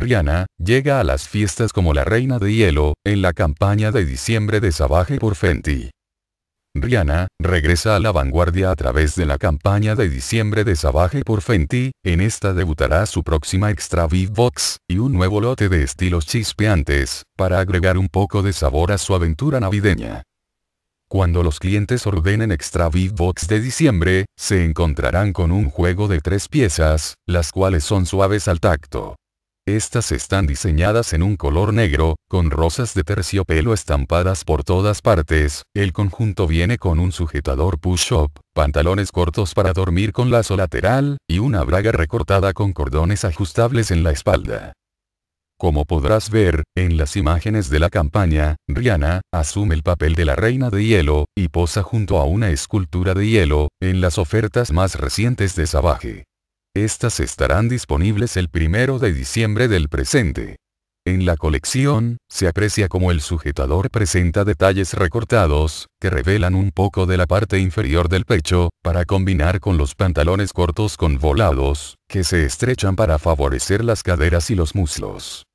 Rihanna, llega a las fiestas como la reina de hielo, en la campaña de diciembre de Savage por Fenty. Rihanna, regresa a la vanguardia a través de la campaña de diciembre de Savage por Fenty, en esta debutará su próxima Extra Box, y un nuevo lote de estilos chispeantes, para agregar un poco de sabor a su aventura navideña. Cuando los clientes ordenen Extra Box de diciembre, se encontrarán con un juego de tres piezas, las cuales son suaves al tacto, estas están diseñadas en un color negro, con rosas de terciopelo estampadas por todas partes, el conjunto viene con un sujetador push-up, pantalones cortos para dormir con lazo lateral, y una braga recortada con cordones ajustables en la espalda. Como podrás ver, en las imágenes de la campaña, Rihanna, asume el papel de la reina de hielo, y posa junto a una escultura de hielo, en las ofertas más recientes de Savage. Estas estarán disponibles el 1 de diciembre del presente. En la colección, se aprecia como el sujetador presenta detalles recortados, que revelan un poco de la parte inferior del pecho, para combinar con los pantalones cortos con volados, que se estrechan para favorecer las caderas y los muslos.